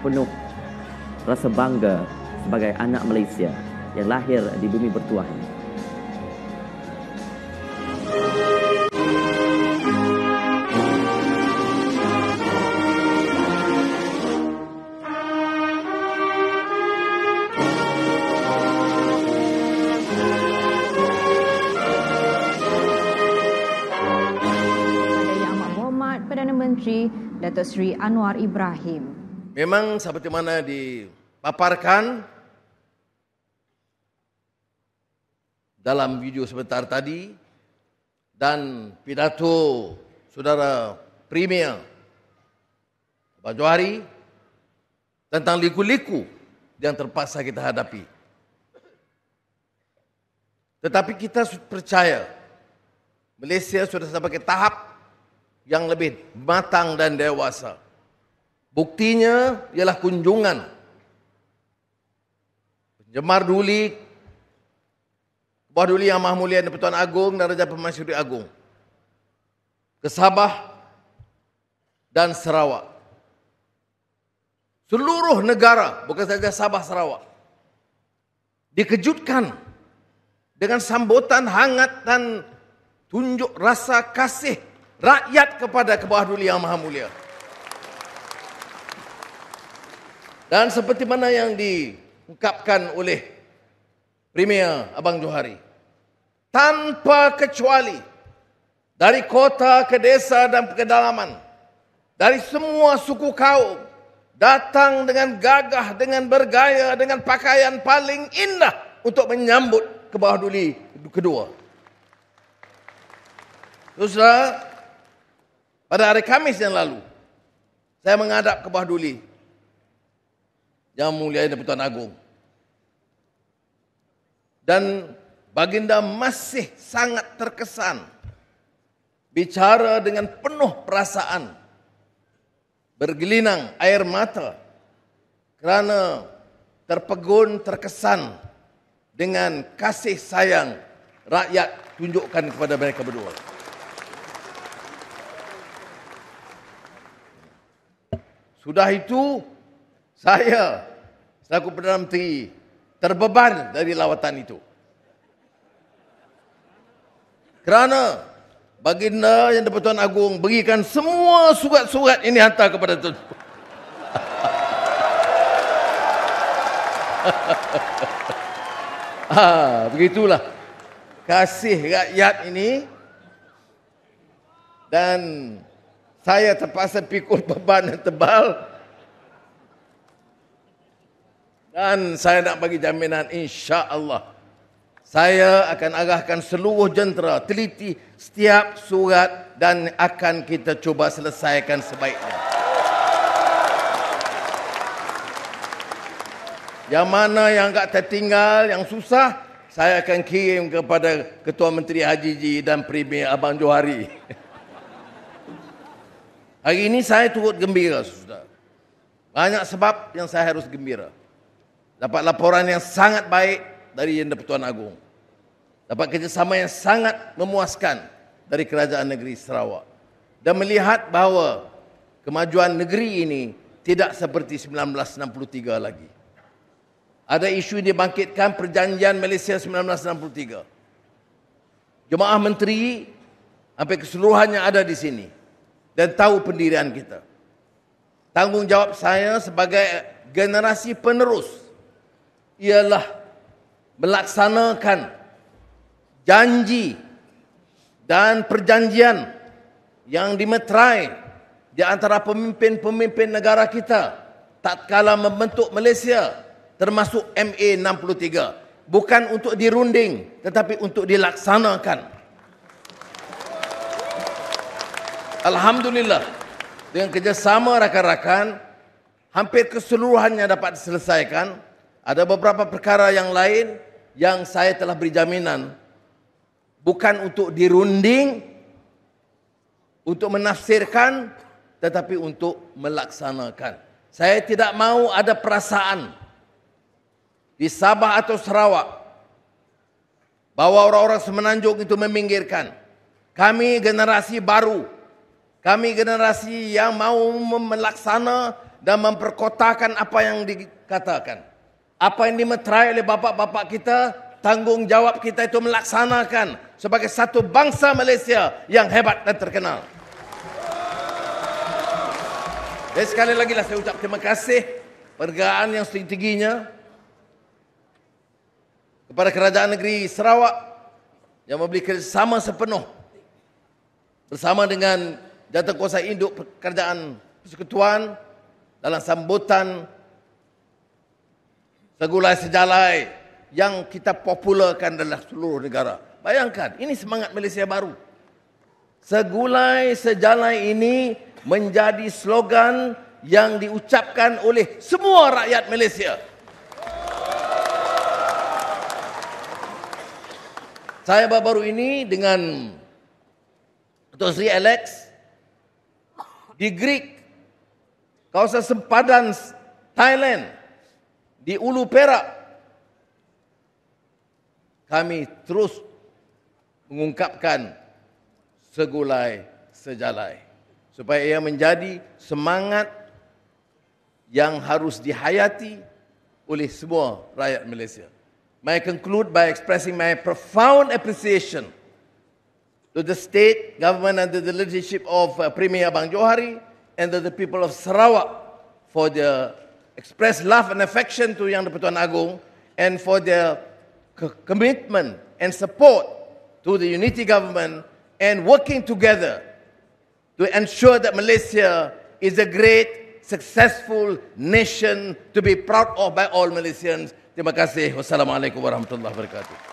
penuh rasa bangga sebagai anak Malaysia yang lahir di bumi bertuah ini. Datuk Sri Anwar Ibrahim memang seperti mana dipaparkan dalam video sebentar tadi dan pidato saudara Premier Pak Johari tentang liku-liku yang terpaksa kita hadapi. Tetapi kita percaya Malaysia sudah sampai ke tahap yang lebih matang dan dewasa. Buktinya ialah kunjungan. Penjemar duli. Buah duli yang mulia dan Pertuan Agung dan Raja Pemansyuri Agung. Ke Sabah dan Sarawak. Seluruh negara, bukan saja Sabah, Sarawak. Dikejutkan dengan sambutan hangat dan tunjuk rasa kasih rakyat kepada Kebahaduli Yang Maha Mulia. Dan seperti mana yang diungkapkan oleh Premier Abang Johari. Tanpa kecuali dari kota ke desa dan pedalaman. Dari semua suku kaum datang dengan gagah, dengan bergaya, dengan pakaian paling indah untuk menyambut kebahaduli kedua. Teruslah, pada hari Kamis yang lalu, saya menghadap kebahaduli yang Mulia dan Putuan Agung. Dan baginda masih sangat terkesan bicara dengan penuh perasaan bergelinang air mata kerana terpegun terkesan dengan kasih sayang rakyat tunjukkan kepada mereka berdua. Sudah itu saya selaku Perdana Menteri terbeban dari lawatan itu. Kerana baginda yang dapat Tuan Agung berikan semua surat-surat ini hantar kepada Tuan. Ah begitulah. Kasih rakyat ini dan saya terpaksa pikul beban yang tebal Dan saya nak bagi jaminan insya Allah. Saya akan arahkan seluruh jentera teliti setiap surat dan akan kita cuba selesaikan sebaiknya. Yang mana yang agak tertinggal, yang susah, saya akan kirim kepada Ketua Menteri Haji Ji dan Premier Abang Johari. Hari ini saya turut gembira, saudara. Banyak sebab yang saya harus gembira dapat laporan yang sangat baik dari Yang Pertuan Agung. Dapat kerjasama yang sangat memuaskan dari Kerajaan Negeri Sarawak. Dan melihat bahawa kemajuan negeri ini tidak seperti 1963 lagi. Ada isu yang dibangkitkan perjanjian Malaysia 1963. Jemaah Menteri sampai keseluruhannya ada di sini dan tahu pendirian kita. Tanggungjawab saya sebagai generasi penerus ialah melaksanakan janji dan perjanjian yang dimeterai di antara pemimpin-pemimpin negara kita tak kala membentuk Malaysia termasuk MA63 bukan untuk dirunding tetapi untuk dilaksanakan Alhamdulillah dengan kerjasama rakan-rakan hampir keseluruhannya dapat diselesaikan ada beberapa perkara yang lain yang saya telah beri jaminan bukan untuk dirunding untuk menafsirkan tetapi untuk melaksanakan. Saya tidak mahu ada perasaan di Sabah atau Sarawak bahawa orang-orang semenanjung itu meminggirkan. Kami generasi baru. Kami generasi yang mahu melaksana dan memperkotakan apa yang dikatakan apa yang dimeterai oleh bapak-bapak kita, tanggungjawab kita itu melaksanakan sebagai satu bangsa Malaysia yang hebat dan terkenal. Dan sekali lagi lah saya ucap terima kasih penegaan yang setinggi-tingginya kepada Kerajaan Negeri Sarawak yang membeli kerjasama sepenuh bersama dengan jatuh kuasa induk kerajaan persekutuan dalam sambutan segulai sejalai yang kita popularkan dalam seluruh negara. Bayangkan, ini semangat Malaysia baru. Segulai sejalai ini menjadi slogan yang diucapkan oleh semua rakyat Malaysia. Saya baru-baru ini dengan Ketua Seri Alex di Greek, kawasan sempadan Thailand, di Ulu Perak kami terus mengungkapkan segulai sejalai supaya ia menjadi semangat yang harus dihayati oleh semua rakyat Malaysia. May I conclude by expressing my profound appreciation to the state government under the leadership of uh, Premier Abang Johari and to the people of Sarawak for their express love and affection to Yang Dipertuan Agong and for their commitment and support to the unity government and working together to ensure that Malaysia is a great, successful nation to be proud of by all Malaysians. Terima kasih. Wassalamualaikum warahmatullahi wabarakatuh.